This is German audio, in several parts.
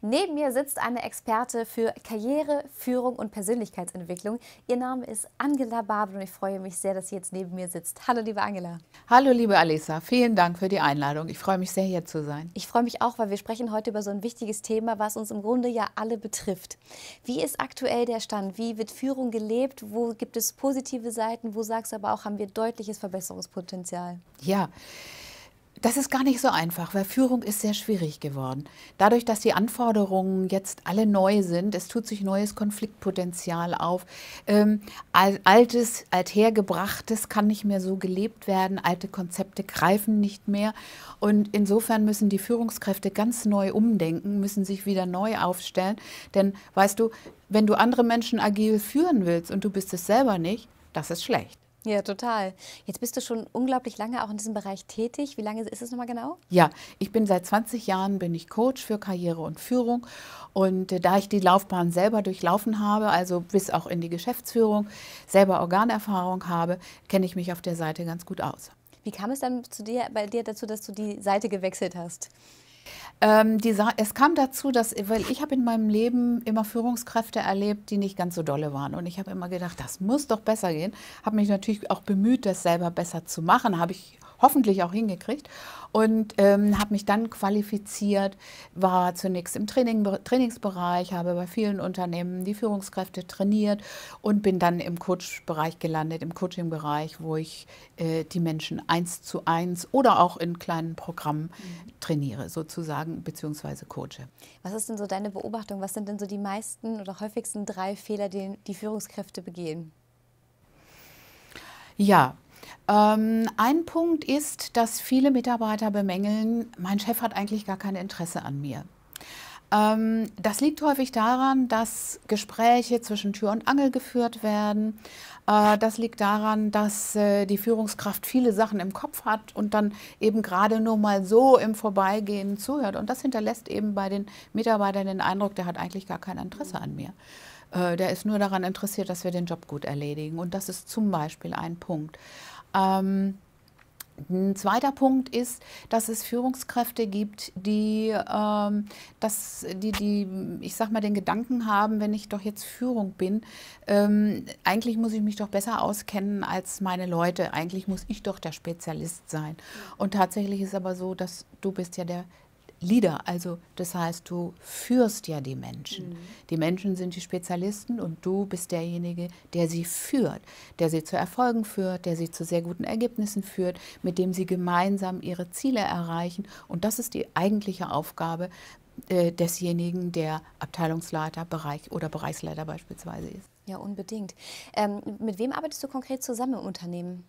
Neben mir sitzt eine Experte für Karriere, Führung und Persönlichkeitsentwicklung. Ihr Name ist Angela Babel und ich freue mich sehr, dass sie jetzt neben mir sitzt. Hallo, liebe Angela. Hallo, liebe Alisa. Vielen Dank für die Einladung. Ich freue mich sehr, hier zu sein. Ich freue mich auch, weil wir sprechen heute über so ein wichtiges Thema, was uns im Grunde ja alle betrifft. Wie ist aktuell der Stand? Wie wird Führung gelebt? Wo gibt es positive Seiten? Wo sagst du aber auch, haben wir deutliches Verbesserungspotenzial? Ja. Das ist gar nicht so einfach, weil Führung ist sehr schwierig geworden. Dadurch, dass die Anforderungen jetzt alle neu sind, es tut sich neues Konfliktpotenzial auf, ähm, altes, althergebrachtes kann nicht mehr so gelebt werden, alte Konzepte greifen nicht mehr. Und insofern müssen die Führungskräfte ganz neu umdenken, müssen sich wieder neu aufstellen. Denn weißt du, wenn du andere Menschen agil führen willst und du bist es selber nicht, das ist schlecht. Ja, total. Jetzt bist du schon unglaublich lange auch in diesem Bereich tätig. Wie lange ist es nochmal genau? Ja, ich bin seit 20 Jahren bin ich Coach für Karriere und Führung und äh, da ich die Laufbahn selber durchlaufen habe, also bis auch in die Geschäftsführung, selber Organerfahrung habe, kenne ich mich auf der Seite ganz gut aus. Wie kam es dann zu dir, bei dir dazu, dass du die Seite gewechselt hast? Ähm, die, es kam dazu, dass, weil ich habe in meinem Leben immer Führungskräfte erlebt, die nicht ganz so dolle waren. Und ich habe immer gedacht, das muss doch besser gehen. Habe mich natürlich auch bemüht, das selber besser zu machen. Habe ich hoffentlich auch hingekriegt und ähm, habe mich dann qualifiziert, war zunächst im Training, Trainingsbereich, habe bei vielen Unternehmen die Führungskräfte trainiert und bin dann im Coach-Bereich gelandet, im Coaching-Bereich, wo ich äh, die Menschen eins zu eins oder auch in kleinen Programmen mhm. trainiere, sozusagen, beziehungsweise coache. Was ist denn so deine Beobachtung? Was sind denn so die meisten oder häufigsten drei Fehler, die die Führungskräfte begehen? Ja, ähm, ein Punkt ist, dass viele Mitarbeiter bemängeln, mein Chef hat eigentlich gar kein Interesse an mir. Ähm, das liegt häufig daran, dass Gespräche zwischen Tür und Angel geführt werden. Äh, das liegt daran, dass äh, die Führungskraft viele Sachen im Kopf hat und dann eben gerade nur mal so im Vorbeigehen zuhört. Und das hinterlässt eben bei den Mitarbeitern den Eindruck, der hat eigentlich gar kein Interesse an mir äh, der ist nur daran interessiert, dass wir den Job gut erledigen. Und das ist zum Beispiel ein Punkt. Ähm, ein zweiter Punkt ist, dass es Führungskräfte gibt, die, ähm, das, die, die, ich sag mal, den Gedanken haben, wenn ich doch jetzt Führung bin, ähm, eigentlich muss ich mich doch besser auskennen als meine Leute. Eigentlich muss ich doch der Spezialist sein. Und tatsächlich ist aber so, dass du bist ja der Leader, also das heißt, du führst ja die Menschen. Mhm. Die Menschen sind die Spezialisten und du bist derjenige, der sie führt, der sie zu Erfolgen führt, der sie zu sehr guten Ergebnissen führt, mit dem sie gemeinsam ihre Ziele erreichen. Und das ist die eigentliche Aufgabe äh, desjenigen, der Abteilungsleiter, Bereich oder Bereichsleiter beispielsweise ist. Ja, unbedingt. Ähm, mit wem arbeitest du konkret zusammen im Unternehmen?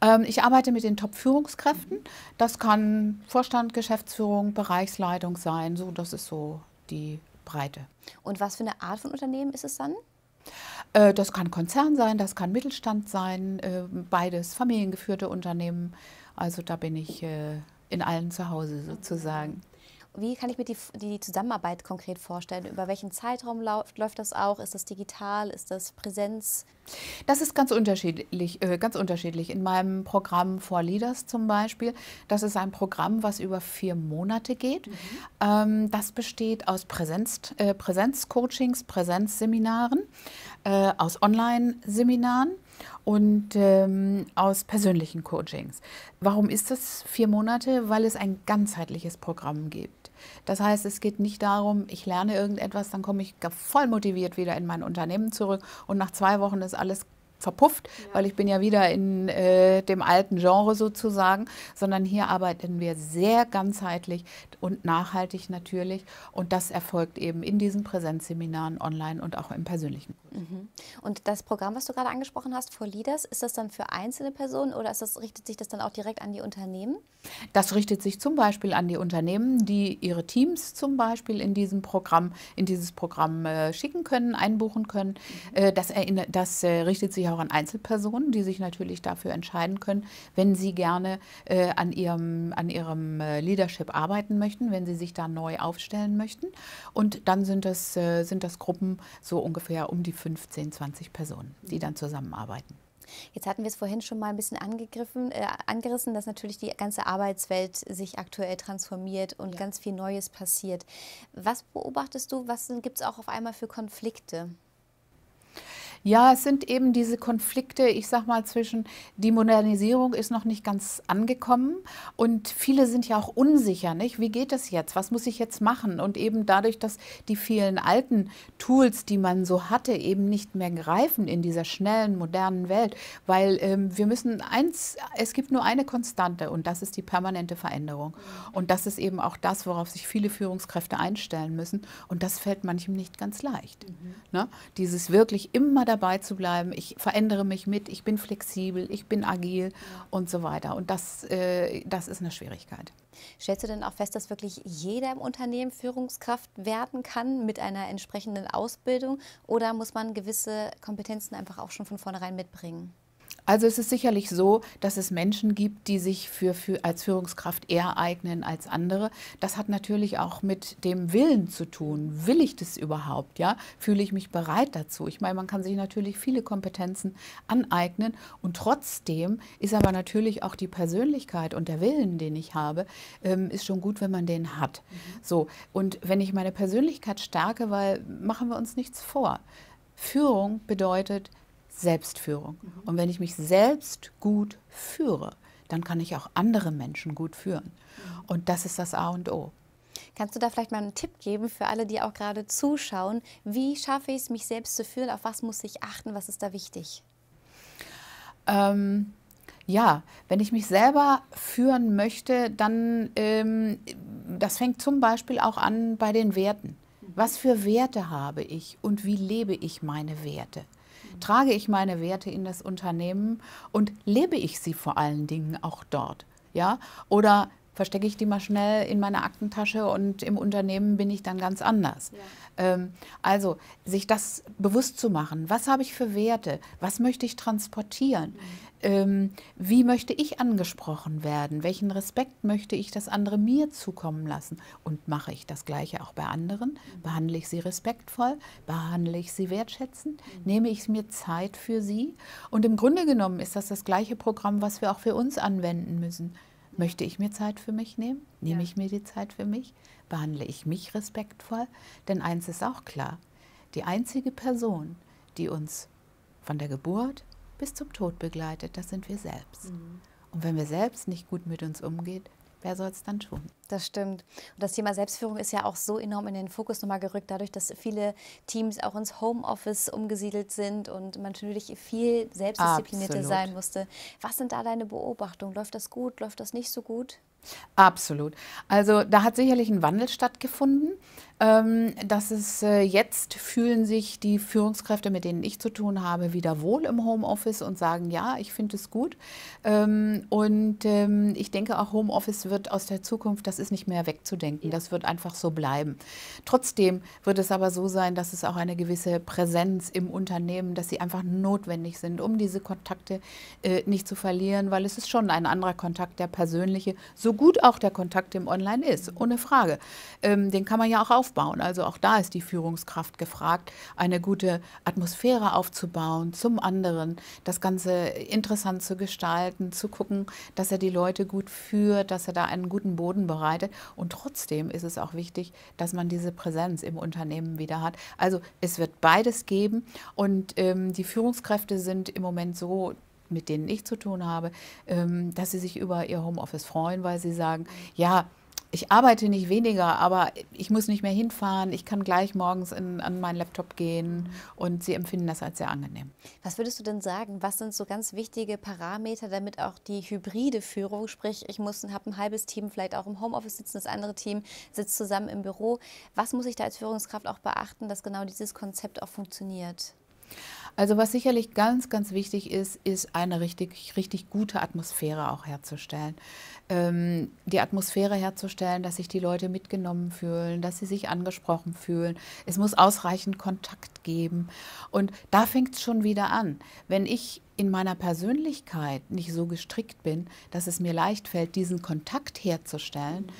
Ähm, ich arbeite mit den Top-Führungskräften. Das kann Vorstand, Geschäftsführung, Bereichsleitung sein. So, das ist so die Breite. Und was für eine Art von Unternehmen ist es dann? Äh, das kann Konzern sein, das kann Mittelstand sein, äh, beides familiengeführte Unternehmen. Also da bin ich äh, in allen zu Hause sozusagen. Wie kann ich mir die, die Zusammenarbeit konkret vorstellen? Über welchen Zeitraum läuft das auch? Ist das digital? Ist das Präsenz? Das ist ganz unterschiedlich. Äh, ganz unterschiedlich. In meinem Programm For Leaders zum Beispiel, das ist ein Programm, was über vier Monate geht. Mhm. Ähm, das besteht aus Präsenz, äh, Präsenzcoachings, Präsenzseminaren, äh, aus Online-Seminaren und ähm, aus persönlichen Coachings. Warum ist das vier Monate? Weil es ein ganzheitliches Programm gibt das heißt, es geht nicht darum, ich lerne irgendetwas, dann komme ich voll motiviert wieder in mein Unternehmen zurück und nach zwei Wochen ist alles verpufft, ja. weil ich bin ja wieder in äh, dem alten Genre sozusagen, sondern hier arbeiten wir sehr ganzheitlich und nachhaltig natürlich und das erfolgt eben in diesen Präsenzseminaren online und auch im persönlichen Kurs. Mhm. Und das Programm, was du gerade angesprochen hast, For Leaders, ist das dann für einzelne Personen oder das, richtet sich das dann auch direkt an die Unternehmen? Das richtet sich zum Beispiel an die Unternehmen, die ihre Teams zum Beispiel in diesem Programm, in dieses Programm äh, schicken können, einbuchen können. Mhm. Äh, das, das äh, richtet sich auch an Einzelpersonen, die sich natürlich dafür entscheiden können, wenn sie gerne äh, an ihrem, an ihrem äh, Leadership arbeiten möchten, wenn sie sich da neu aufstellen möchten. Und dann sind das, äh, sind das Gruppen so ungefähr um die 15, 20 Personen, die dann zusammenarbeiten. Jetzt hatten wir es vorhin schon mal ein bisschen angegriffen, äh, angerissen, dass natürlich die ganze Arbeitswelt sich aktuell transformiert und ja. ganz viel Neues passiert. Was beobachtest du? Was gibt es auch auf einmal für Konflikte? Ja, es sind eben diese Konflikte, ich sag mal, zwischen die Modernisierung ist noch nicht ganz angekommen und viele sind ja auch unsicher, nicht? Wie geht das jetzt? Was muss ich jetzt machen? Und eben dadurch, dass die vielen alten Tools, die man so hatte, eben nicht mehr greifen in dieser schnellen, modernen Welt, weil ähm, wir müssen eins, es gibt nur eine Konstante und das ist die permanente Veränderung. Und das ist eben auch das, worauf sich viele Führungskräfte einstellen müssen und das fällt manchem nicht ganz leicht. Mhm. Ne? Dieses wirklich immer dabei zu bleiben, ich verändere mich mit, ich bin flexibel, ich bin agil und so weiter. Und das, äh, das ist eine Schwierigkeit. Stellst du denn auch fest, dass wirklich jeder im Unternehmen Führungskraft werden kann mit einer entsprechenden Ausbildung oder muss man gewisse Kompetenzen einfach auch schon von vornherein mitbringen? Also es ist sicherlich so, dass es Menschen gibt, die sich für, für, als Führungskraft eher eignen als andere. Das hat natürlich auch mit dem Willen zu tun. Will ich das überhaupt? Ja? Fühle ich mich bereit dazu? Ich meine, man kann sich natürlich viele Kompetenzen aneignen und trotzdem ist aber natürlich auch die Persönlichkeit und der Willen, den ich habe, ähm, ist schon gut, wenn man den hat. Mhm. So, und wenn ich meine Persönlichkeit stärke, weil machen wir uns nichts vor. Führung bedeutet Selbstführung. Mhm. Und wenn ich mich selbst gut führe, dann kann ich auch andere Menschen gut führen. Mhm. Und das ist das A und O. Kannst du da vielleicht mal einen Tipp geben für alle, die auch gerade zuschauen? Wie schaffe ich es, mich selbst zu führen? Auf was muss ich achten? Was ist da wichtig? Ähm, ja, wenn ich mich selber führen möchte, dann, ähm, das fängt zum Beispiel auch an bei den Werten. Was für Werte habe ich und wie lebe ich meine Werte? Trage ich meine Werte in das Unternehmen und lebe ich sie vor allen Dingen auch dort? Ja? Oder verstecke ich die mal schnell in meiner Aktentasche und im Unternehmen bin ich dann ganz anders. Ja. Ähm, also sich das bewusst zu machen, was habe ich für Werte, was möchte ich transportieren, mhm. ähm, wie möchte ich angesprochen werden, welchen Respekt möchte ich, dass andere mir zukommen lassen und mache ich das gleiche auch bei anderen, mhm. behandle ich sie respektvoll, behandle ich sie wertschätzend, mhm. nehme ich mir Zeit für sie und im Grunde genommen ist das das gleiche Programm, was wir auch für uns anwenden müssen. Möchte ich mir Zeit für mich nehmen? Nehme ja. ich mir die Zeit für mich? Behandle ich mich respektvoll? Denn eins ist auch klar, die einzige Person, die uns von der Geburt bis zum Tod begleitet, das sind wir selbst. Mhm. Und wenn wir selbst nicht gut mit uns umgehen, wer soll es dann tun? Das stimmt. Und das Thema Selbstführung ist ja auch so enorm in den Fokus nochmal gerückt, dadurch, dass viele Teams auch ins Homeoffice umgesiedelt sind und man natürlich viel selbstdisziplinierter Absolut. sein musste. Was sind da deine Beobachtungen? Läuft das gut? Läuft das nicht so gut? Absolut. Also da hat sicherlich ein Wandel stattgefunden ähm, dass es äh, jetzt fühlen sich die Führungskräfte, mit denen ich zu tun habe, wieder wohl im Homeoffice und sagen, ja, ich finde es gut. Ähm, und ähm, ich denke auch, Homeoffice wird aus der Zukunft, das ist nicht mehr wegzudenken, das wird einfach so bleiben. Trotzdem wird es aber so sein, dass es auch eine gewisse Präsenz im Unternehmen, dass sie einfach notwendig sind, um diese Kontakte äh, nicht zu verlieren, weil es ist schon ein anderer Kontakt, der persönliche, so gut auch der Kontakt im Online ist, ohne Frage. Ähm, den kann man ja auch auf aufbauen. Also auch da ist die Führungskraft gefragt, eine gute Atmosphäre aufzubauen, zum anderen das Ganze interessant zu gestalten, zu gucken, dass er die Leute gut führt, dass er da einen guten Boden bereitet. Und trotzdem ist es auch wichtig, dass man diese Präsenz im Unternehmen wieder hat. Also es wird beides geben und ähm, die Führungskräfte sind im Moment so mit denen ich zu tun habe, ähm, dass sie sich über ihr Homeoffice freuen, weil sie sagen, ja, ich arbeite nicht weniger, aber ich muss nicht mehr hinfahren. Ich kann gleich morgens in, an meinen Laptop gehen und sie empfinden das als sehr angenehm. Was würdest du denn sagen? Was sind so ganz wichtige Parameter, damit auch die hybride Führung, sprich, ich muss habe ein halbes Team vielleicht auch im Homeoffice sitzen, das andere Team sitzt zusammen im Büro. Was muss ich da als Führungskraft auch beachten, dass genau dieses Konzept auch funktioniert? Also was sicherlich ganz, ganz wichtig ist, ist eine richtig, richtig gute Atmosphäre auch herzustellen. Ähm, die Atmosphäre herzustellen, dass sich die Leute mitgenommen fühlen, dass sie sich angesprochen fühlen. Es muss ausreichend Kontakt geben. Und da fängt es schon wieder an. Wenn ich in meiner Persönlichkeit nicht so gestrickt bin, dass es mir leicht fällt, diesen Kontakt herzustellen,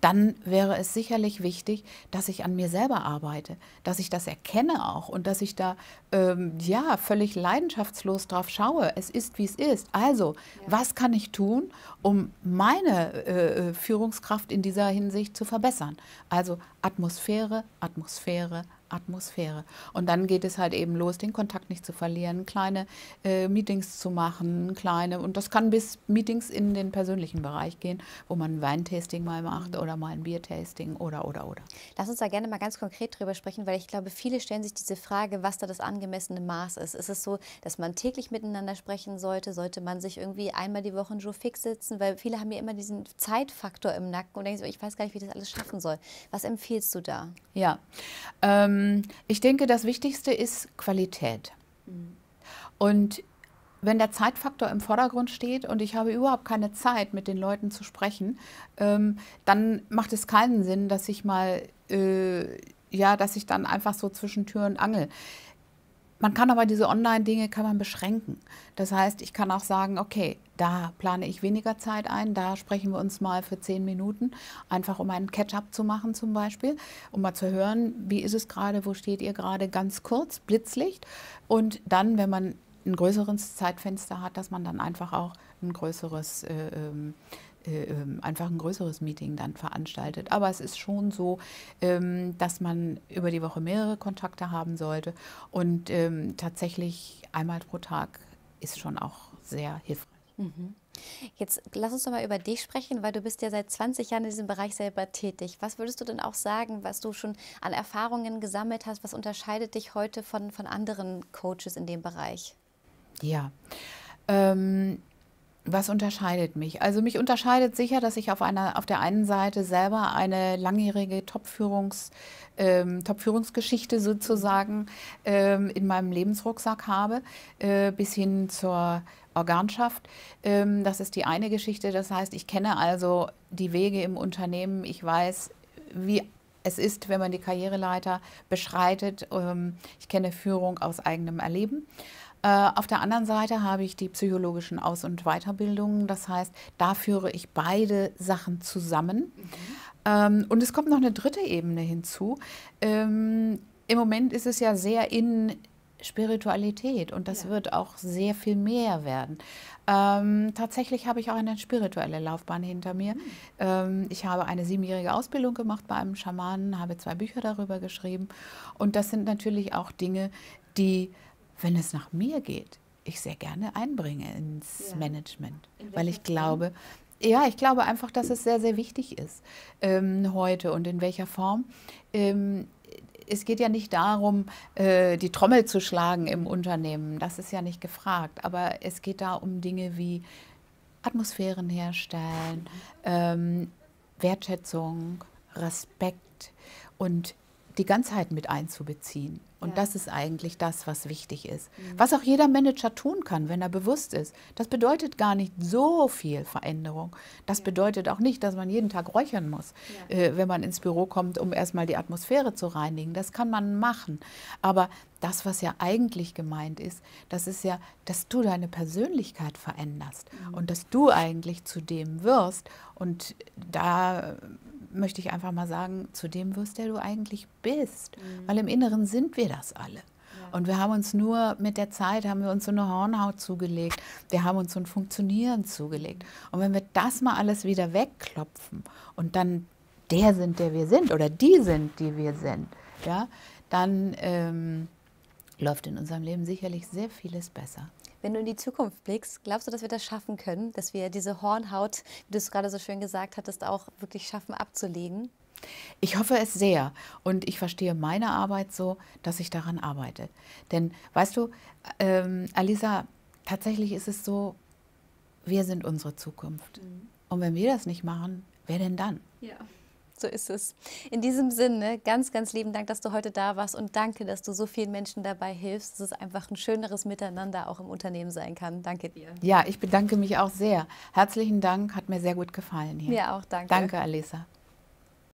dann wäre es sicherlich wichtig, dass ich an mir selber arbeite, dass ich das erkenne auch und dass ich da ähm, ja völlig leidenschaftslos drauf schaue. Es ist, wie es ist. Also, ja. was kann ich tun, um meine äh, äh Führungskraft in dieser Hinsicht zu verbessern? Also Atmosphäre, Atmosphäre, Atmosphäre. Und dann geht es halt eben los, den Kontakt nicht zu verlieren, kleine äh, Meetings zu machen, kleine, und das kann bis Meetings in den persönlichen Bereich gehen, wo man Weintasting mal macht oder mal ein Biertasting oder, oder, oder. Lass uns da gerne mal ganz konkret drüber sprechen, weil ich glaube, viele stellen sich diese Frage, was da das angemessene Maß ist. Ist es so, dass man täglich miteinander sprechen sollte? Sollte man sich irgendwie einmal die Woche so Fix sitzen? Weil viele haben ja immer diesen Zeitfaktor im Nacken und denken so, ich weiß gar nicht, wie ich das alles schaffen soll. Was empfiehlst du da? Ja, ähm, ähm, ich denke, das Wichtigste ist Qualität. Mhm. Und wenn der Zeitfaktor im Vordergrund steht und ich habe überhaupt keine Zeit, mit den Leuten zu sprechen, ähm, dann macht es keinen Sinn, dass ich mal, äh, ja, dass ich dann einfach so zwischen Tür und Angel. Man kann aber diese Online-Dinge kann man beschränken. Das heißt, ich kann auch sagen, okay, da plane ich weniger Zeit ein, da sprechen wir uns mal für zehn Minuten, einfach um einen Catch-up zu machen zum Beispiel, um mal zu hören, wie ist es gerade, wo steht ihr gerade, ganz kurz, Blitzlicht. Und dann, wenn man ein größeres Zeitfenster hat, dass man dann einfach auch ein größeres äh, ähm, äh, ähm, einfach ein größeres Meeting dann veranstaltet. Aber es ist schon so, ähm, dass man über die Woche mehrere Kontakte haben sollte und ähm, tatsächlich einmal pro Tag ist schon auch sehr hilfreich. Mhm. Jetzt lass uns doch mal über dich sprechen, weil du bist ja seit 20 Jahren in diesem Bereich selber tätig. Was würdest du denn auch sagen, was du schon an Erfahrungen gesammelt hast? Was unterscheidet dich heute von, von anderen Coaches in dem Bereich? Ja, ähm, was unterscheidet mich? Also mich unterscheidet sicher, dass ich auf, einer, auf der einen Seite selber eine langjährige Top-Führungs, ähm, Top-Führungsgeschichte sozusagen ähm, in meinem Lebensrucksack habe, äh, bis hin zur Organschaft. Ähm, das ist die eine Geschichte. Das heißt, ich kenne also die Wege im Unternehmen. Ich weiß, wie es ist, wenn man die Karriereleiter beschreitet. Ähm, ich kenne Führung aus eigenem Erleben. Äh, auf der anderen Seite habe ich die psychologischen Aus- und Weiterbildungen. Das heißt, da führe ich beide Sachen zusammen. Mhm. Und es kommt noch eine dritte Ebene hinzu. Ähm, Im Moment ist es ja sehr in Spiritualität und das ja. wird auch sehr viel mehr werden. Ähm, tatsächlich habe ich auch eine spirituelle Laufbahn hinter mir. Mhm. Ähm, ich habe eine siebenjährige Ausbildung gemacht bei einem Schamanen, habe zwei Bücher darüber geschrieben und das sind natürlich auch Dinge, die wenn es nach mir geht, ich sehr gerne einbringe ins ja. Management, In weil ich glaube, ja, ich glaube einfach, dass es sehr, sehr wichtig ist ähm, heute und in welcher Form. Ähm, es geht ja nicht darum, äh, die Trommel zu schlagen im Unternehmen, das ist ja nicht gefragt, aber es geht da um Dinge wie Atmosphären herstellen, ähm, Wertschätzung, Respekt und die Ganzheit mit einzubeziehen. Und ja. das ist eigentlich das, was wichtig ist. Mhm. Was auch jeder Manager tun kann, wenn er bewusst ist. Das bedeutet gar nicht so viel Veränderung. Das ja. bedeutet auch nicht, dass man jeden Tag räuchern muss, ja. äh, wenn man ins Büro kommt, um erstmal die Atmosphäre zu reinigen. Das kann man machen. Aber das, was ja eigentlich gemeint ist, das ist ja, dass du deine Persönlichkeit veränderst mhm. und dass du eigentlich zu dem wirst. Und da möchte ich einfach mal sagen, zu dem wirst, der du eigentlich bist. Mhm. Weil im Inneren sind wir das alle. Und wir haben uns nur mit der Zeit, haben wir uns so eine Hornhaut zugelegt, wir haben uns so ein Funktionieren zugelegt. Und wenn wir das mal alles wieder wegklopfen und dann der sind, der wir sind oder die sind, die wir sind, ja, dann ähm, läuft in unserem Leben sicherlich sehr vieles besser. Wenn du in die Zukunft blickst, glaubst du, dass wir das schaffen können, dass wir diese Hornhaut, wie du es gerade so schön gesagt hattest, auch wirklich schaffen abzulegen? Ich hoffe es sehr und ich verstehe meine Arbeit so, dass ich daran arbeite. Denn weißt du, ähm, Alisa, tatsächlich ist es so, wir sind unsere Zukunft. Mhm. Und wenn wir das nicht machen, wer denn dann? Ja. So ist es. In diesem Sinne, ganz, ganz lieben Dank, dass du heute da warst und danke, dass du so vielen Menschen dabei hilfst, dass es einfach ein schöneres Miteinander auch im Unternehmen sein kann. Danke dir. Ja, ich bedanke mich auch sehr. Herzlichen Dank, hat mir sehr gut gefallen hier. Mir auch, danke. Danke, Alisa.